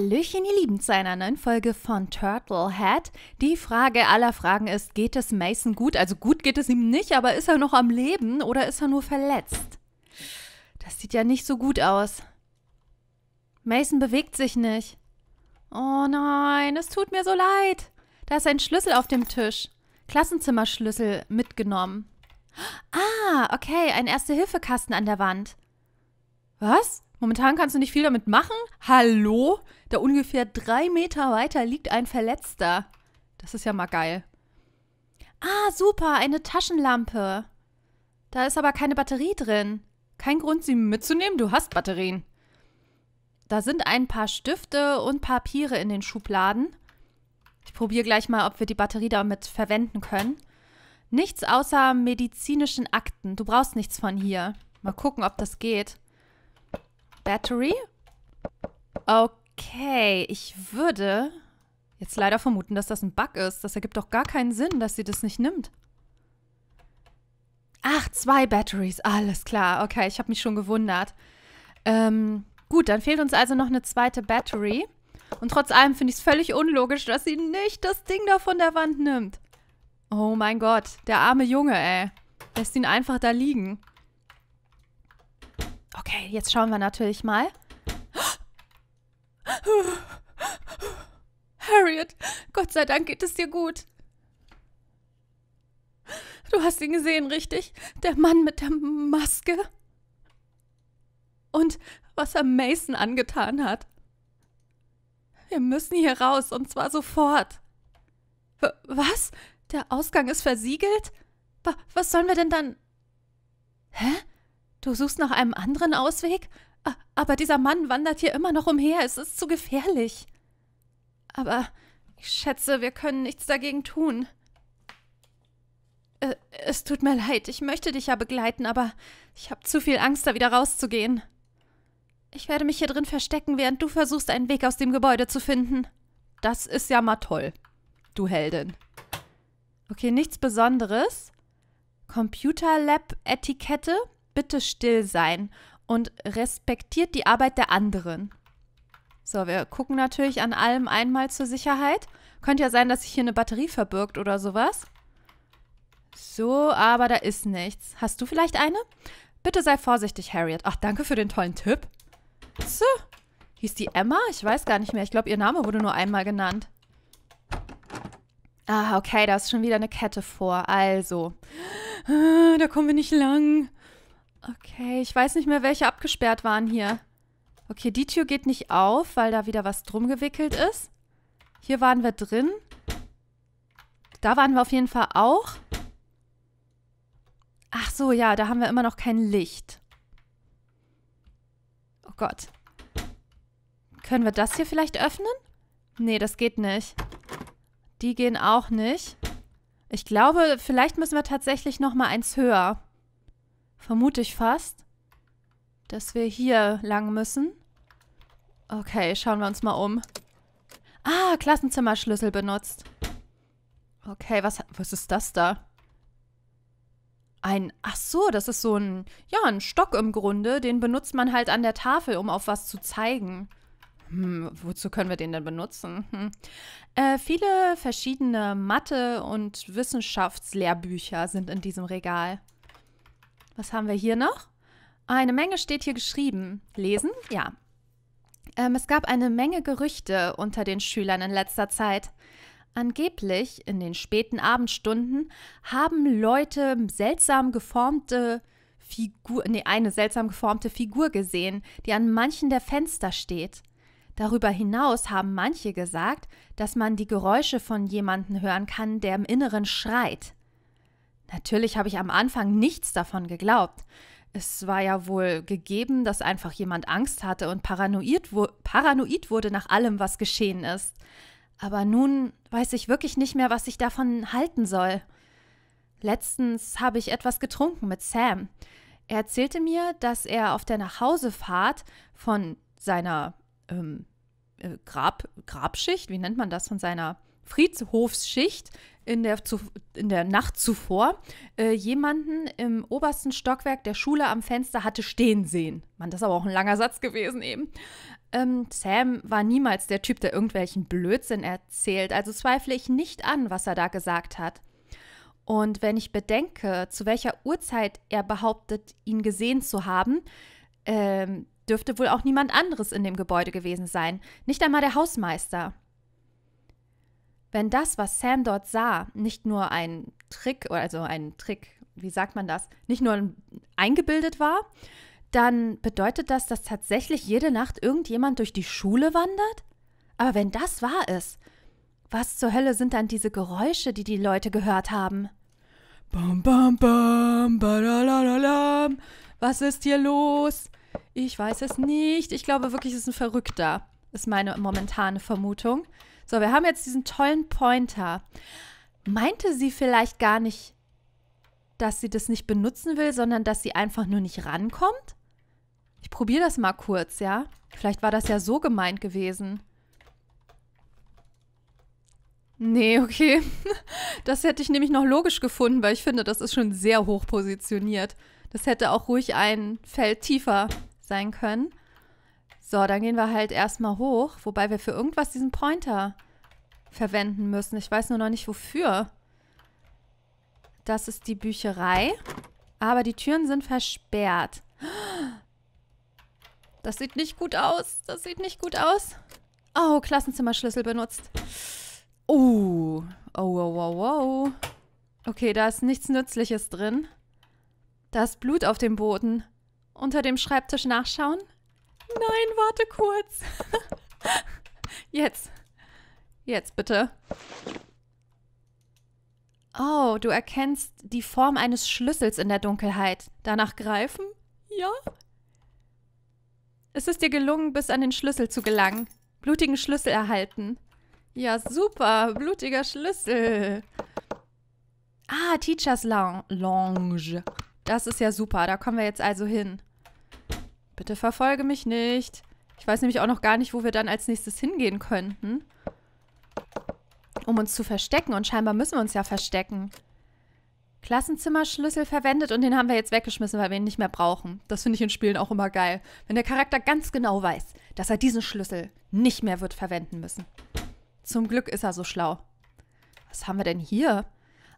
Hallöchen, ihr Lieben, zu einer neuen Folge von Turtle Head. Die Frage aller Fragen ist, geht es Mason gut? Also gut geht es ihm nicht, aber ist er noch am Leben oder ist er nur verletzt? Das sieht ja nicht so gut aus. Mason bewegt sich nicht. Oh nein, es tut mir so leid. Da ist ein Schlüssel auf dem Tisch. Klassenzimmerschlüssel mitgenommen. Ah, okay, ein Erste-Hilfe-Kasten an der Wand. Was? Was? Momentan kannst du nicht viel damit machen. Hallo? Da ungefähr drei Meter weiter liegt ein Verletzter. Das ist ja mal geil. Ah, super, eine Taschenlampe. Da ist aber keine Batterie drin. Kein Grund, sie mitzunehmen, du hast Batterien. Da sind ein paar Stifte und Papiere in den Schubladen. Ich probiere gleich mal, ob wir die Batterie damit verwenden können. Nichts außer medizinischen Akten. Du brauchst nichts von hier. Mal gucken, ob das geht. Battery. Okay, ich würde jetzt leider vermuten, dass das ein Bug ist. Das ergibt doch gar keinen Sinn, dass sie das nicht nimmt. Ach, zwei Batteries, alles klar. Okay, ich habe mich schon gewundert. Ähm, gut, dann fehlt uns also noch eine zweite Battery. Und trotz allem finde ich es völlig unlogisch, dass sie nicht das Ding da von der Wand nimmt. Oh mein Gott, der arme Junge, ey. Lässt ihn einfach da liegen. Okay, jetzt schauen wir natürlich mal. Harriet, Gott sei Dank geht es dir gut. Du hast ihn gesehen, richtig? Der Mann mit der Maske. Und was er Mason angetan hat. Wir müssen hier raus, und zwar sofort. W was? Der Ausgang ist versiegelt? W was sollen wir denn dann... Hä? Du suchst nach einem anderen Ausweg? Aber dieser Mann wandert hier immer noch umher. Es ist zu gefährlich. Aber ich schätze, wir können nichts dagegen tun. Äh, es tut mir leid, ich möchte dich ja begleiten, aber ich habe zu viel Angst, da wieder rauszugehen. Ich werde mich hier drin verstecken, während du versuchst, einen Weg aus dem Gebäude zu finden. Das ist ja mal toll. Du Heldin. Okay, nichts Besonderes. Computer Lab Etikette bitte still sein und respektiert die Arbeit der anderen. So, wir gucken natürlich an allem einmal zur Sicherheit. Könnte ja sein, dass sich hier eine Batterie verbirgt oder sowas. So, aber da ist nichts. Hast du vielleicht eine? Bitte sei vorsichtig, Harriet. Ach, danke für den tollen Tipp. So. Hieß die Emma? Ich weiß gar nicht mehr. Ich glaube, ihr Name wurde nur einmal genannt. Ah, okay, da ist schon wieder eine Kette vor. Also, da kommen wir nicht lang. Okay, ich weiß nicht mehr, welche abgesperrt waren hier. Okay, die Tür geht nicht auf, weil da wieder was drum gewickelt ist. Hier waren wir drin. Da waren wir auf jeden Fall auch. Ach so, ja, da haben wir immer noch kein Licht. Oh Gott. Können wir das hier vielleicht öffnen? Nee, das geht nicht. Die gehen auch nicht. Ich glaube, vielleicht müssen wir tatsächlich noch mal eins höher. Vermute ich fast, dass wir hier lang müssen. Okay, schauen wir uns mal um. Ah, Klassenzimmerschlüssel benutzt. Okay, was, was ist das da? Ein, ach so, das ist so ein, ja, ein Stock im Grunde. Den benutzt man halt an der Tafel, um auf was zu zeigen. Hm, wozu können wir den denn benutzen? Hm. Äh, viele verschiedene Mathe- und Wissenschaftslehrbücher sind in diesem Regal. Was haben wir hier noch? Eine Menge steht hier geschrieben. Lesen? Ja. Ähm, es gab eine Menge Gerüchte unter den Schülern in letzter Zeit. Angeblich in den späten Abendstunden haben Leute seltsam geformte Figur, nee, eine seltsam geformte Figur gesehen, die an manchen der Fenster steht. Darüber hinaus haben manche gesagt, dass man die Geräusche von jemandem hören kann, der im Inneren schreit. Natürlich habe ich am Anfang nichts davon geglaubt. Es war ja wohl gegeben, dass einfach jemand Angst hatte und paranoid, wu paranoid wurde nach allem, was geschehen ist. Aber nun weiß ich wirklich nicht mehr, was ich davon halten soll. Letztens habe ich etwas getrunken mit Sam. Er erzählte mir, dass er auf der Nachhausefahrt von seiner ähm, äh, Grab, Grabschicht, wie nennt man das, von seiner Friedhofsschicht in der, zu, in der Nacht zuvor äh, jemanden im obersten Stockwerk der Schule am Fenster hatte stehen sehen. Mann, das ist aber auch ein langer Satz gewesen eben. Ähm, Sam war niemals der Typ, der irgendwelchen Blödsinn erzählt, also zweifle ich nicht an, was er da gesagt hat. Und wenn ich bedenke, zu welcher Uhrzeit er behauptet, ihn gesehen zu haben, ähm, dürfte wohl auch niemand anderes in dem Gebäude gewesen sein, nicht einmal der Hausmeister wenn das, was Sam dort sah, nicht nur ein Trick, also ein Trick, wie sagt man das, nicht nur eingebildet war, dann bedeutet das, dass tatsächlich jede Nacht irgendjemand durch die Schule wandert? Aber wenn das wahr ist, was zur Hölle sind dann diese Geräusche, die die Leute gehört haben? Bam, bam, bam, badalalalam. Was ist hier los? Ich weiß es nicht. Ich glaube wirklich, es ist ein Verrückter, ist meine momentane Vermutung. So, wir haben jetzt diesen tollen Pointer. Meinte sie vielleicht gar nicht, dass sie das nicht benutzen will, sondern dass sie einfach nur nicht rankommt? Ich probiere das mal kurz, ja? Vielleicht war das ja so gemeint gewesen. Nee, okay. Das hätte ich nämlich noch logisch gefunden, weil ich finde, das ist schon sehr hoch positioniert. Das hätte auch ruhig ein Feld tiefer sein können. So, dann gehen wir halt erstmal hoch, wobei wir für irgendwas diesen Pointer verwenden müssen. Ich weiß nur noch nicht, wofür. Das ist die Bücherei. Aber die Türen sind versperrt. Das sieht nicht gut aus. Das sieht nicht gut aus. Oh, Klassenzimmerschlüssel benutzt. Oh. Oh, wow, wow, wow. Okay, da ist nichts Nützliches drin. Da ist Blut auf dem Boden. Unter dem Schreibtisch nachschauen? Nein, warte kurz. Jetzt. Jetzt bitte. Oh, du erkennst die Form eines Schlüssels in der Dunkelheit. Danach greifen? Ja. Es ist dir gelungen, bis an den Schlüssel zu gelangen. Blutigen Schlüssel erhalten. Ja, super. Blutiger Schlüssel. Ah, Teachers Lounge. Das ist ja super. Da kommen wir jetzt also hin. Bitte verfolge mich nicht. Ich weiß nämlich auch noch gar nicht, wo wir dann als nächstes hingehen könnten. Um uns zu verstecken. Und scheinbar müssen wir uns ja verstecken. Klassenzimmerschlüssel verwendet und den haben wir jetzt weggeschmissen, weil wir ihn nicht mehr brauchen. Das finde ich in Spielen auch immer geil. Wenn der Charakter ganz genau weiß, dass er diesen Schlüssel nicht mehr wird verwenden müssen. Zum Glück ist er so schlau. Was haben wir denn hier?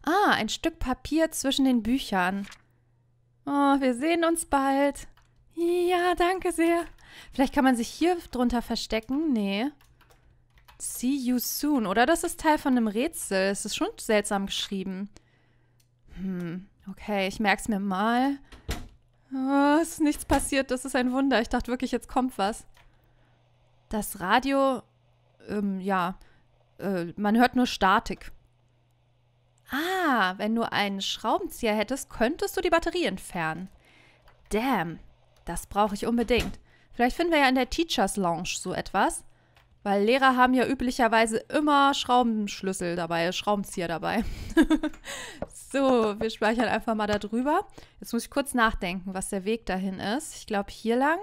Ah, ein Stück Papier zwischen den Büchern. Oh, wir sehen uns bald. Ja, danke sehr. Vielleicht kann man sich hier drunter verstecken. Nee. See you soon. Oder das ist Teil von einem Rätsel. Es ist schon seltsam geschrieben. Hm, okay, ich merke es mir mal. Oh, es ist nichts passiert, das ist ein Wunder. Ich dachte wirklich, jetzt kommt was. Das Radio, ähm, ja, äh, man hört nur Statik. Ah, wenn du einen Schraubenzieher hättest, könntest du die Batterie entfernen. Damn. Das brauche ich unbedingt. Vielleicht finden wir ja in der Teachers Lounge so etwas. Weil Lehrer haben ja üblicherweise immer Schraubenschlüssel dabei, Schraubenzieher dabei. so, wir speichern einfach mal darüber. Jetzt muss ich kurz nachdenken, was der Weg dahin ist. Ich glaube, hier lang.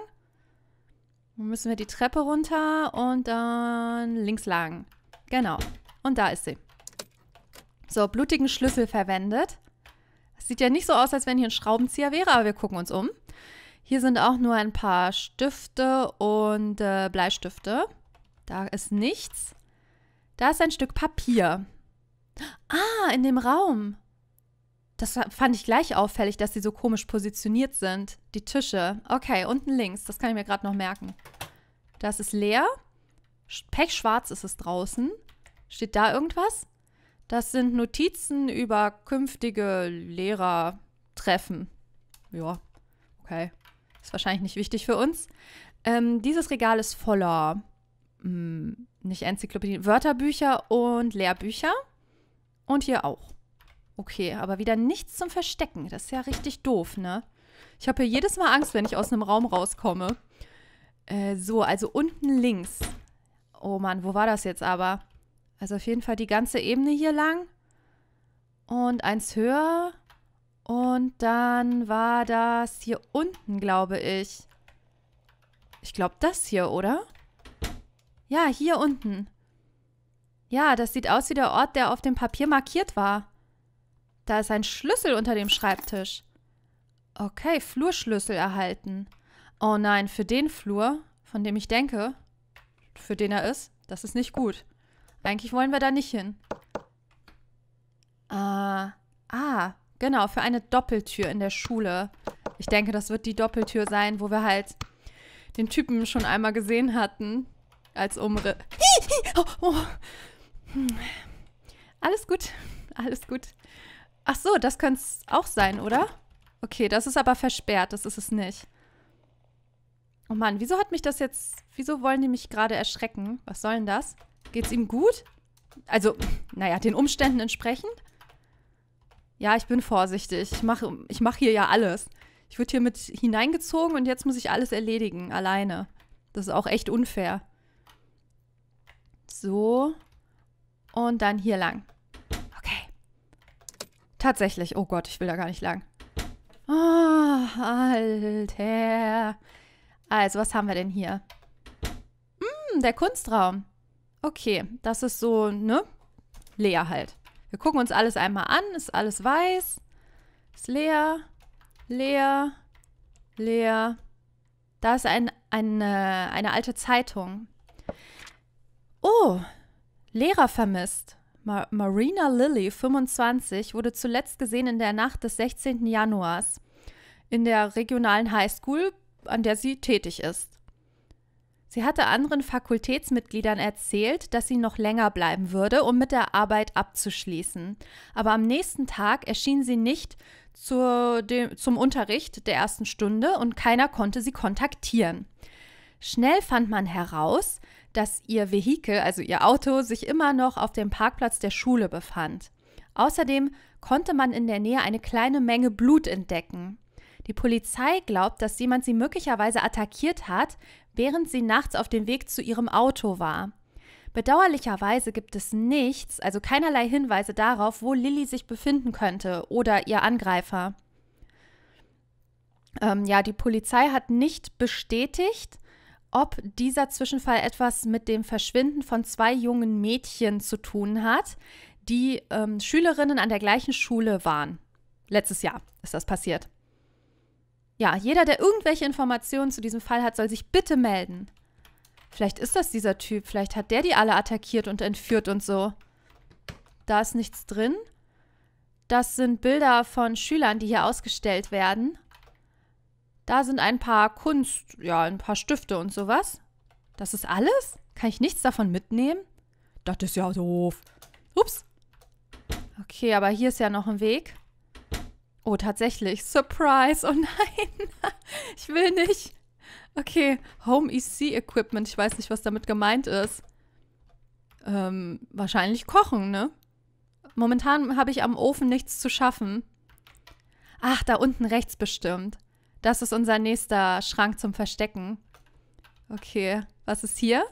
Dann müssen wir die Treppe runter und dann links lang. Genau. Und da ist sie. So, blutigen Schlüssel verwendet. sieht ja nicht so aus, als wenn hier ein Schraubenzieher wäre, aber wir gucken uns um. Hier sind auch nur ein paar Stifte und äh, Bleistifte. Da ist nichts. Da ist ein Stück Papier. Ah, in dem Raum. Das fand ich gleich auffällig, dass sie so komisch positioniert sind. Die Tische. Okay, unten links. Das kann ich mir gerade noch merken. Das ist leer. Pechschwarz ist es draußen. Steht da irgendwas? Das sind Notizen über künftige Lehrertreffen. Ja, okay. Ist wahrscheinlich nicht wichtig für uns. Ähm, dieses Regal ist voller, mh, hm, nicht Enzyklopädien, Wörterbücher und Lehrbücher. Und hier auch. Okay, aber wieder nichts zum Verstecken. Das ist ja richtig doof, ne? Ich habe hier jedes Mal Angst, wenn ich aus einem Raum rauskomme. Äh, so, also unten links. Oh Mann, wo war das jetzt aber? Also auf jeden Fall die ganze Ebene hier lang. Und eins höher. Und dann war das hier unten, glaube ich. Ich glaube, das hier, oder? Ja, hier unten. Ja, das sieht aus wie der Ort, der auf dem Papier markiert war. Da ist ein Schlüssel unter dem Schreibtisch. Okay, Flurschlüssel erhalten. Oh nein, für den Flur, von dem ich denke, für den er ist, das ist nicht gut. Eigentlich wollen wir da nicht hin. Äh, ah, ah, Genau, für eine Doppeltür in der Schule. Ich denke, das wird die Doppeltür sein, wo wir halt den Typen schon einmal gesehen hatten. Als Umre. Oh, oh. Alles gut. Alles gut. Ach so, das könnte es auch sein, oder? Okay, das ist aber versperrt. Das ist es nicht. Oh Mann, wieso hat mich das jetzt... Wieso wollen die mich gerade erschrecken? Was soll denn das? Geht's ihm gut? Also, naja, den Umständen entsprechend? ja, ich bin vorsichtig. Ich mache ich mach hier ja alles. Ich würde hier mit hineingezogen und jetzt muss ich alles erledigen, alleine. Das ist auch echt unfair. So. Und dann hier lang. Okay. Tatsächlich. Oh Gott, ich will da gar nicht lang. Oh, Alter. Also, was haben wir denn hier? Hm, der Kunstraum. Okay, das ist so, ne? Leer halt. Wir gucken uns alles einmal an. Ist alles weiß. Ist leer. Leer. Leer. Da ist ein, ein, eine, eine alte Zeitung. Oh, Lehrer vermisst. Ma Marina Lilly, 25, wurde zuletzt gesehen in der Nacht des 16. Januars in der regionalen Highschool, an der sie tätig ist. Sie hatte anderen Fakultätsmitgliedern erzählt, dass sie noch länger bleiben würde, um mit der Arbeit abzuschließen. Aber am nächsten Tag erschien sie nicht dem, zum Unterricht der ersten Stunde und keiner konnte sie kontaktieren. Schnell fand man heraus, dass ihr Vehikel, also ihr Auto, sich immer noch auf dem Parkplatz der Schule befand. Außerdem konnte man in der Nähe eine kleine Menge Blut entdecken. Die Polizei glaubt, dass jemand sie möglicherweise attackiert hat, während sie nachts auf dem Weg zu ihrem Auto war. Bedauerlicherweise gibt es nichts, also keinerlei Hinweise darauf, wo Lilly sich befinden könnte oder ihr Angreifer. Ähm, ja, die Polizei hat nicht bestätigt, ob dieser Zwischenfall etwas mit dem Verschwinden von zwei jungen Mädchen zu tun hat, die ähm, Schülerinnen an der gleichen Schule waren. Letztes Jahr ist das passiert. Ja, jeder, der irgendwelche Informationen zu diesem Fall hat, soll sich bitte melden. Vielleicht ist das dieser Typ. Vielleicht hat der die alle attackiert und entführt und so. Da ist nichts drin. Das sind Bilder von Schülern, die hier ausgestellt werden. Da sind ein paar Kunst, ja, ein paar Stifte und sowas. Das ist alles? Kann ich nichts davon mitnehmen? Das ist ja doof. Ups. Okay, aber hier ist ja noch ein Weg. Oh, tatsächlich. Surprise. Oh nein. ich will nicht. Okay. Home EC Equipment. Ich weiß nicht, was damit gemeint ist. Ähm, wahrscheinlich kochen, ne? Momentan habe ich am Ofen nichts zu schaffen. Ach, da unten rechts bestimmt. Das ist unser nächster Schrank zum Verstecken. Okay, was ist hier?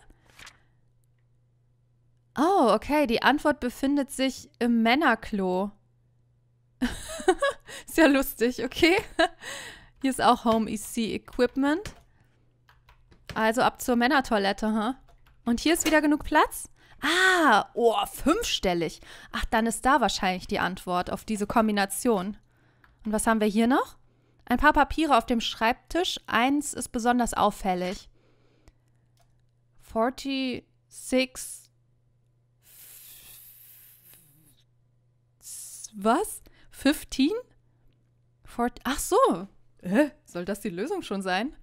Oh, okay, die Antwort befindet sich im Männerklo. ja lustig, okay? Hier ist auch Home EC Equipment. Also ab zur Männertoilette, ha? Huh? Und hier ist wieder genug Platz? Ah, oh, fünfstellig. Ach, dann ist da wahrscheinlich die Antwort auf diese Kombination. Und was haben wir hier noch? Ein paar Papiere auf dem Schreibtisch. Eins ist besonders auffällig. 46 Was? 15? Fort. Ach so. Hä? Soll das die Lösung schon sein?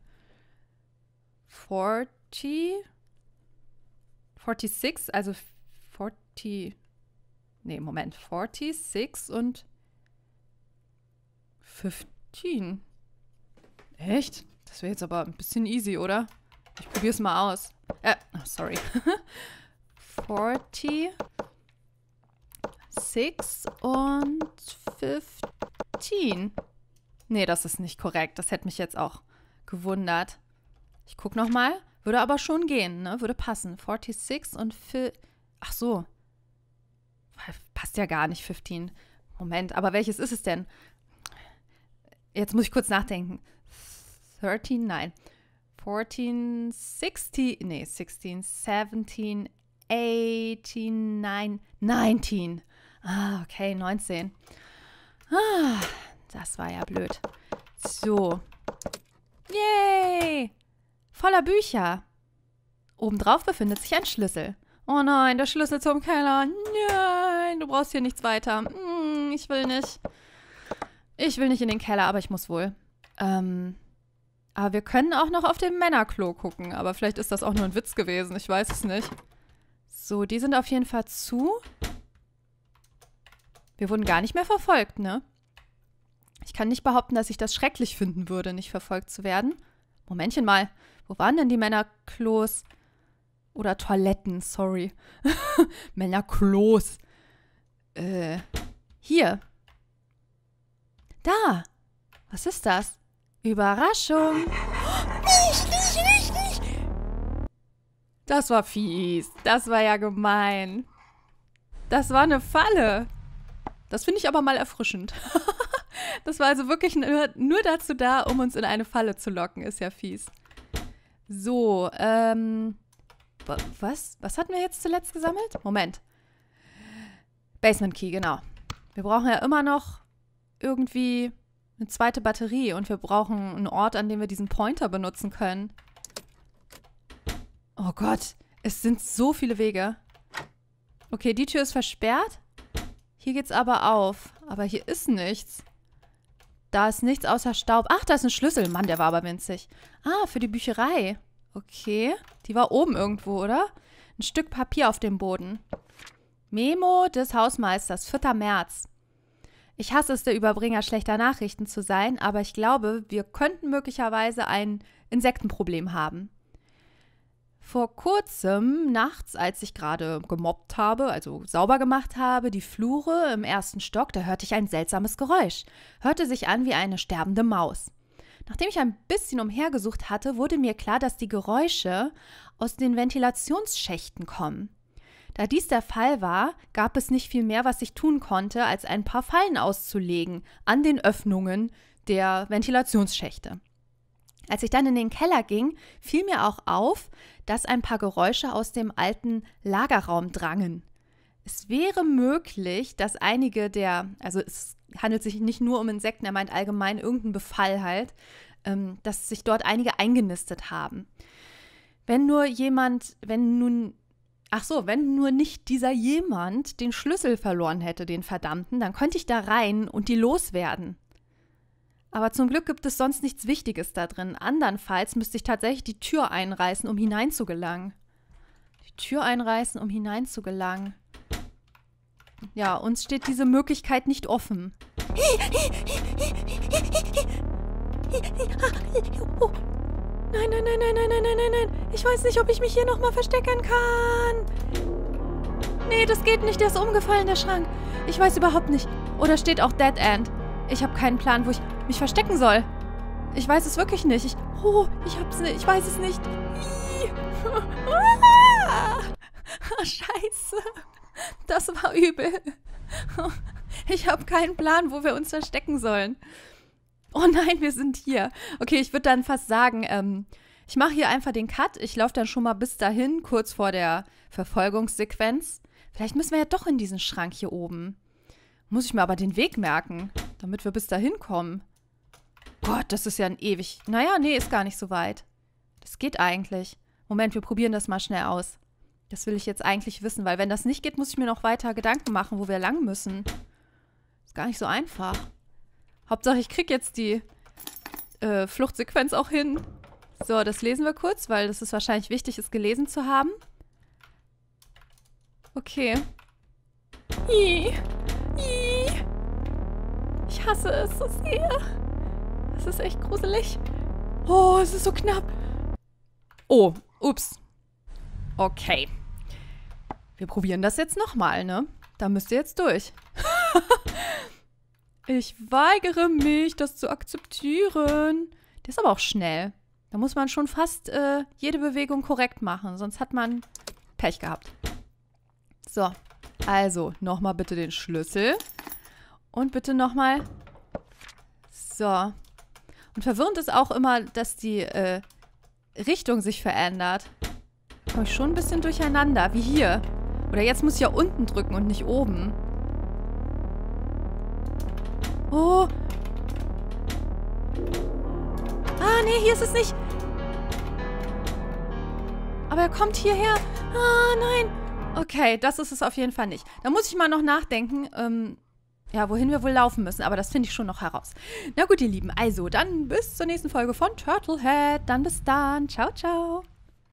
40. 46, also 40. Nee, Moment. 46 und 15. Echt? Das wäre jetzt aber ein bisschen easy, oder? Ich probier's mal aus. Äh, oh, sorry. 46 und 15. Nee, das ist nicht korrekt. Das hätte mich jetzt auch gewundert. Ich gucke noch mal. Würde aber schon gehen, ne? Würde passen. 46 und für. Ach so. Passt ja gar nicht, 15. Moment, aber welches ist es denn? Jetzt muss ich kurz nachdenken. 13, nein. 14, 16, nee, 16, 17, 18, 9, 19. Ah, okay, 19. Ah, das war ja blöd. So. Yay! Voller Bücher. Obendrauf befindet sich ein Schlüssel. Oh nein, der Schlüssel zum Keller. Nein, du brauchst hier nichts weiter. Hm, ich will nicht. Ich will nicht in den Keller, aber ich muss wohl. Ähm, aber wir können auch noch auf den Männerklo gucken. Aber vielleicht ist das auch nur ein Witz gewesen. Ich weiß es nicht. So, die sind auf jeden Fall zu. Wir wurden gar nicht mehr verfolgt, ne? Ich kann nicht behaupten, dass ich das schrecklich finden würde, nicht verfolgt zu werden. Momentchen mal, wo waren denn die Männerklos? Oder Toiletten, sorry. Männerklos. Äh, hier. Da. Was ist das? Überraschung. Nicht, nicht, nicht, nicht. Das war fies. Das war ja gemein. Das war eine Falle. Das finde ich aber mal erfrischend. Das war also wirklich nur, nur dazu da, um uns in eine Falle zu locken. Ist ja fies. So, ähm. Was? Was hatten wir jetzt zuletzt gesammelt? Moment. Basement Key, genau. Wir brauchen ja immer noch irgendwie eine zweite Batterie und wir brauchen einen Ort, an dem wir diesen Pointer benutzen können. Oh Gott, es sind so viele Wege. Okay, die Tür ist versperrt. Hier geht's aber auf. Aber hier ist nichts. Da ist nichts außer Staub. Ach, da ist ein Schlüssel. Mann, der war aber winzig. Ah, für die Bücherei. Okay. Die war oben irgendwo, oder? Ein Stück Papier auf dem Boden. Memo des Hausmeisters, 4. März. Ich hasse es, der Überbringer schlechter Nachrichten zu sein, aber ich glaube, wir könnten möglicherweise ein Insektenproblem haben vor kurzem nachts, als ich gerade gemobbt habe, also sauber gemacht habe, die Flure im ersten Stock, da hörte ich ein seltsames Geräusch. Hörte sich an wie eine sterbende Maus. Nachdem ich ein bisschen umhergesucht hatte, wurde mir klar, dass die Geräusche aus den Ventilationsschächten kommen. Da dies der Fall war, gab es nicht viel mehr, was ich tun konnte, als ein paar Fallen auszulegen an den Öffnungen der Ventilationsschächte. Als ich dann in den Keller ging, fiel mir auch auf, dass ein paar Geräusche aus dem alten Lagerraum drangen. Es wäre möglich, dass einige der, also es handelt sich nicht nur um Insekten, er meint allgemein irgendeinen Befall halt, ähm, dass sich dort einige eingenistet haben. Wenn nur jemand, wenn nun, ach so, wenn nur nicht dieser jemand den Schlüssel verloren hätte, den Verdammten, dann könnte ich da rein und die loswerden. Aber zum Glück gibt es sonst nichts Wichtiges da drin. Andernfalls müsste ich tatsächlich die Tür einreißen, um hineinzugelangen. Die Tür einreißen, um hineinzugelangen. Ja, uns steht diese Möglichkeit nicht offen. Oh. Nein, nein, nein, nein, nein, nein, nein, nein, nein. Ich weiß nicht, ob ich mich hier nochmal verstecken kann. Nee, das geht nicht. Der ist umgefallen, der Schrank. Ich weiß überhaupt nicht. Oder steht auch Dead End? Ich habe keinen Plan, wo ich mich verstecken soll. Ich weiß es wirklich nicht. Ich, oh, ich hab's nicht. Ich weiß es nicht. Ah, scheiße. Das war übel. Ich habe keinen Plan, wo wir uns verstecken sollen. Oh nein, wir sind hier. Okay, ich würde dann fast sagen, ähm, ich mache hier einfach den Cut. Ich laufe dann schon mal bis dahin, kurz vor der Verfolgungssequenz. Vielleicht müssen wir ja doch in diesen Schrank hier oben. Muss ich mir aber den Weg merken. Damit wir bis dahin kommen. Gott, das ist ja ein ewig... Naja, nee, ist gar nicht so weit. Das geht eigentlich. Moment, wir probieren das mal schnell aus. Das will ich jetzt eigentlich wissen, weil wenn das nicht geht, muss ich mir noch weiter Gedanken machen, wo wir lang müssen. Ist gar nicht so einfach. Hauptsache, ich krieg jetzt die äh, Fluchtsequenz auch hin. So, das lesen wir kurz, weil das ist wahrscheinlich wichtig, es gelesen zu haben. Okay. Ii ich hasse es. so sehr. Das ist echt gruselig. Oh, es ist so knapp. Oh, ups. Okay. Wir probieren das jetzt nochmal, ne? Da müsst ihr jetzt durch. ich weigere mich, das zu akzeptieren. Der ist aber auch schnell. Da muss man schon fast äh, jede Bewegung korrekt machen, sonst hat man Pech gehabt. So, also nochmal bitte den Schlüssel. Und bitte nochmal. So. Und verwirrend ist auch immer, dass die äh, Richtung sich verändert. Komme ich schon ein bisschen durcheinander, wie hier. Oder jetzt muss ich ja unten drücken und nicht oben. Oh. Ah, nee, hier ist es nicht. Aber er kommt hierher. Ah, nein. Okay, das ist es auf jeden Fall nicht. Da muss ich mal noch nachdenken, ähm, ja, wohin wir wohl laufen müssen, aber das finde ich schon noch heraus. Na gut, ihr Lieben, also dann bis zur nächsten Folge von Turtlehead. Dann bis dann. Ciao, ciao.